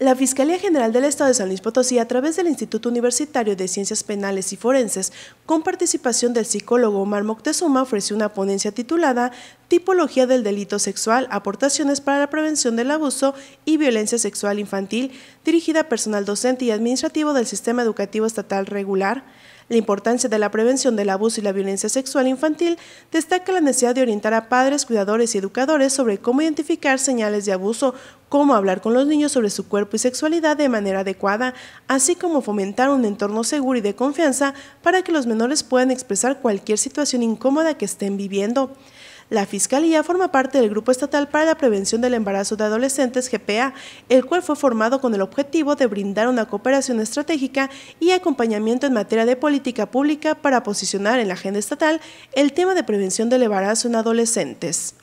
La Fiscalía General del Estado de San Luis Potosí, a través del Instituto Universitario de Ciencias Penales y Forenses, con participación del psicólogo Omar Moctezuma, ofreció una ponencia titulada tipología del delito sexual, aportaciones para la prevención del abuso y violencia sexual infantil, dirigida a personal docente y administrativo del sistema educativo estatal regular. La importancia de la prevención del abuso y la violencia sexual infantil destaca la necesidad de orientar a padres, cuidadores y educadores sobre cómo identificar señales de abuso, cómo hablar con los niños sobre su cuerpo y sexualidad de manera adecuada, así como fomentar un entorno seguro y de confianza para que los menores puedan expresar cualquier situación incómoda que estén viviendo. La Fiscalía forma parte del Grupo Estatal para la Prevención del Embarazo de Adolescentes, GPA, el cual fue formado con el objetivo de brindar una cooperación estratégica y acompañamiento en materia de política pública para posicionar en la agenda estatal el tema de prevención del embarazo en adolescentes.